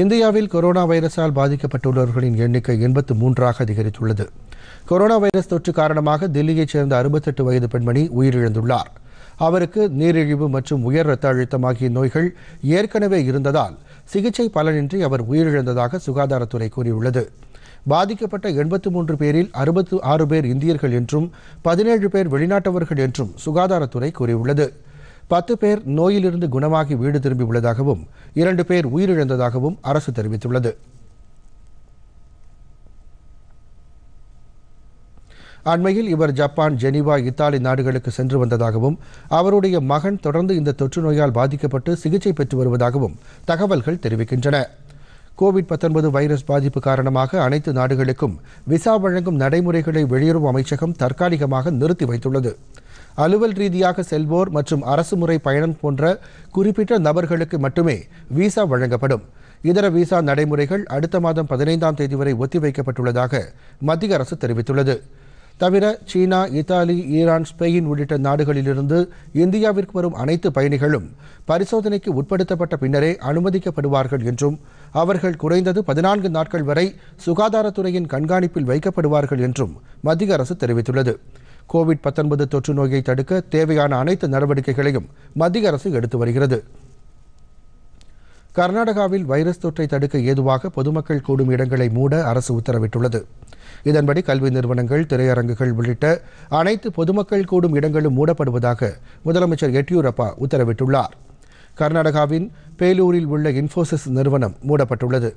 இந்தியாவில் கொரோனா வைரஸால் பாதிக்கப்பட்டுள்ளவர்களின் எண்ணிக்கை எண்பத்து மூன்றாக அதிகரித்துள்ளது கொரோனா வைரஸ் தொற்று காரணமாக தில்லியைச் சேர்ந்த அறுபத்தெட்டு வயது பெண்மணி உயிரிழந்துள்ளார் அவருக்கு நீரிழிவு மற்றும் உயர் ரத்த அழுத்தம் ஆகிய நோய்கள் ஏற்கனவே இருந்ததால் சிகிச்சை பலனின்றி அவர் உயிரிழந்ததாக சுகாதாரத்துறை கூறியுள்ளது பாதிக்கப்பட்ட எண்பத்து மூன்று பேரில் அறுபத்து ஆறு பேர் இந்தியர்கள் என்றும் பதினேழு பேர் வெளிநாட்டவர்கள் என்றும் சுகாதாரத்துறை கூறியுள்ளது பத்து பேர் நோயிலிருந்து குணமாகி வீடு திரும்பி உள்ளதாகவும் இரண்டு பேர் உயிரிழந்ததாகவும் அரசு தெரிவித்துள்ளது அண்மையில் இவர் ஜப்பான் ஜெனீவா இத்தாலி நாடுகளுக்கு சென்று வந்ததாகவும் அவருடைய மகன் தொடர்ந்து இந்த தொற்று நோயால் பாதிக்கப்பட்டு சிகிச்சை பெற்று வருவதாகவும் தகவல்கள் தெரிவிக்கின்றன கோவிட் வைரஸ் பாதிப்பு காரணமாக அனைத்து நாடுகளுக்கும் விசா வழங்கும் நடைமுறைகளை வெளியுறவு அமைச்சகம் தற்காலிகமாக நிறுத்தி வைத்துள்ளது அலுவல் ரீதியாக செல்வோர் மற்றும் அரசு முறை பயணம் போன்ற குறிப்பிட்ட நபர்களுக்கு மட்டுமே விசா வழங்கப்படும் இதர விசா நடைமுறைகள் அடுத்த மாதம் பதினைந்தாம் தேதி வரை ஒத்திவைக்கப்பட்டுள்ளதாக மத்திய அரசு தெரிவித்துள்ளது தவிர சீனா இத்தாலி ஈரான் ஸ்பெயின் உள்ளிட்ட நாடுகளிலிருந்து இந்தியாவிற்கு வரும் அனைத்து பயணிகளும் பரிசோதனைக்கு உட்படுத்தப்பட்ட பின்னரே அனுமதிக்கப்படுவார்கள் என்றும் அவர்கள் குறைந்தது பதினான்கு நாட்கள் வரை சுகாதாரத்துறையின் கண்காணிப்பில் வைக்கப்படுவார்கள் என்றும் மத்திய அரசு தெரிவித்துள்ளது கோவிட் பத்தொன்பது தொற்று நோயை தடுக்க தேவையான அனைத்து நடவடிக்கைகளையும் மத்திய அரசு எடுத்து வருகிறது கர்நாடகாவில் வைரஸ் தொற்றை தடுக்க ஏதுவாக பொதுமக்கள் கூடும் இடங்களை மூட அரசு உத்தரவிட்டுள்ளது இதன்படி கல்வி நிறுவனங்கள் திரையரங்குகள் உள்ளிட்ட அனைத்து பொதுமக்கள் கூடும் இடங்களும் மூடப்படுவதாக முதலமைச்சர் எட்யூரப்பா உத்தரவிட்டுள்ளார் கர்நாடகாவின் பேலூரில் உள்ள இன்போசிஸ் நிறுவனம் மூடப்பட்டுள்ளது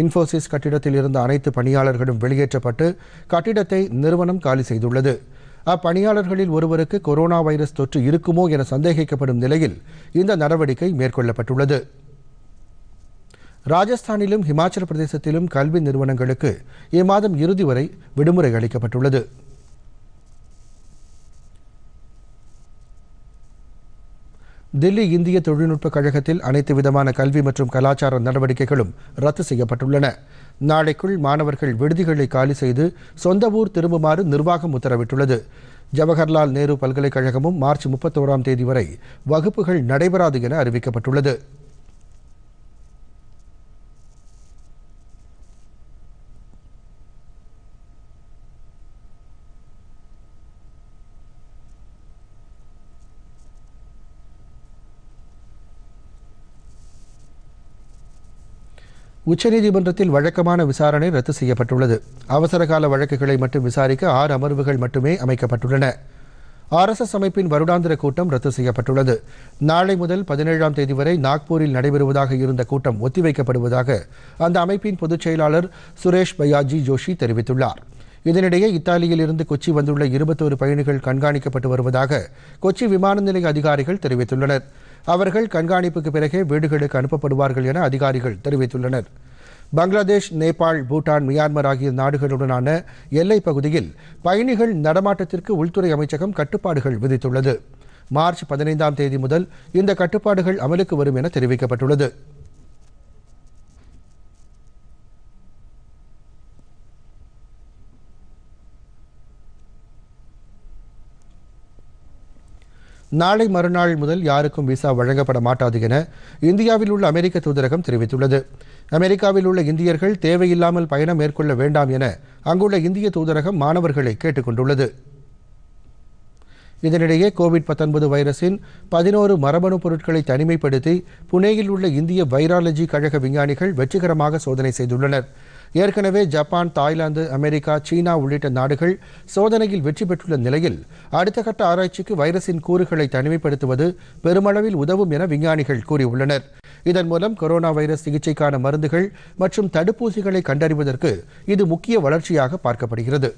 இன்போசிஸ் கட்டிடத்தில் இருந்த அனைத்து பணியாளர்களும் வெளியேற்றப்பட்டு கட்டிடத்தை நிறுவனம் காலி செய்துள்ளது அப்பணியாளர்களில் ஒருவருக்கு கொரோனா வைரஸ் தொற்று இருக்குமோ என சந்தேகிக்கப்படும் நிலையில் இந்த நடவடிக்கை மேற்கொள்ளப்பட்டுள்ளது ராஜஸ்தானிலும் ஹிமாச்சல பிரதேசத்திலும் கல்வி நிறுவனங்களுக்கு இம்மாதம் இறுதி வரை விடுமுறை அளிக்கப்பட்டுள்ளது தில்லி இந்திய தொழில்நுட்ப கழகத்தில் அனைத்து விதமான கல்வி மற்றும் கலாச்சார நடவடிக்கைகளும் ரத்து செய்யப்பட்டுள்ளன நாளைக்குள் மாணவர்கள் விடுதிகளை காலி செய்து சொந்த ஊர் திரும்புமாறு நிர்வாகம் உத்தரவிட்டுள்ளது ஜவஹர்லால் நேரு பல்கலைக்கழகமும் மார்ச் முப்பத்தோராம் தேதி வரை வகுப்புகள் நடைபெறாது என அறிவிக்கப்பட்டுள்ளது உச்சநீதிமன்றத்தில் வழக்கமான விசாரணை ரத்து செய்யப்பட்டுள்ளது அவசரகால வழக்குகளை மட்டும் விசாரிக்க ஆறு அமர்வுகள் மட்டுமே அமைக்கப்பட்டுள்ளன ஆர்எஸ்எஸ் அமைப்பின் வருடாந்திர கூட்டம் ரத்து செய்யப்பட்டுள்ளது நாளை முதல் பதினேழாம் தேதி வரை நாக்பூரில் நடைபெறுவதாக இருந்த கூட்டம் ஒத்திவைக்கப்படுவதாக அந்த அமைப்பின் பொதுச் செயலாளர் சுரேஷ் பயாஜி ஜோஷி தெரிவித்துள்ளார் இதனிடையே இத்தாலியில் இருந்து கொச்சி வந்துள்ள இருபத்தோரு பயணிகள் கண்காணிக்கப்பட்டு வருவதாக கொச்சி விமான நிலைய அதிகாரிகள் தெரிவித்துள்ளனர் அவர்கள் கண்காணிப்புக்கு பிறகே வீடுகளுக்கு அனுப்பப்படுவார்கள் என அதிகாரிகள் தெரிவித்துள்ளனர் பங்களாதேஷ் நேபாள் பூட்டான் மியான்மர் ஆகிய நாடுகளுடனான எல்லைப் பகுதியில் பயணிகள் நடமாட்டத்திற்கு உள்துறை அமைச்சகம் கட்டுப்பாடுகள் விதித்துள்ளது மார்ச் பதினைந்தாம் தேதி முதல் இந்த கட்டுப்பாடுகள் அமலுக்கு வரும் என தெரிவிக்கப்பட்டுள்ளது நாளை மறுநாள் முதல் யாருக்கும் விசா வழங்கப்பட மாட்டாது என இந்தியாவில் உள்ள அமெரிக்க தூதரகம் தெரிவித்துள்ளது அமெரிக்காவில் உள்ள இந்தியர்கள் தேவையில்லாமல் பயணம் மேற்கொள்ள வேண்டாம் என அங்குள்ள இந்திய தூதரகம் மாணவர்களை கேட்டுக் கொண்டுள்ளது இதனிடையே கோவிட் பத்தொன்பது வைரஸின் பதினோரு மரபணு பொருட்களை தனிமைப்படுத்தி புனேயில் உள்ள இந்திய வைராலஜி கழக விஞ்ஞானிகள் வெற்றிகரமாக சோதனை செய்துள்ளனர் ஏற்கனவே ஜப்பான் தாய்லாந்து அமெரிக்கா சீனா உள்ளிட்ட நாடுகள் சோதனையில் வெற்றி பெற்றுள்ள நிலையில் அடுத்த கட்ட ஆராய்ச்சிக்கு வைரஸின் கூறுகளை தனிமைப்படுத்துவது பெருமளவில் உதவும் என விஞ்ஞானிகள் கூறியுள்ளனர் இதன் மூலம் கொரோனா வைரஸ் சிகிச்சைக்கான மருந்துகள் மற்றும் தடுப்பூசிகளை கண்டறிவதற்கு இது முக்கிய வளர்ச்சியாக பார்க்கப்படுகிறது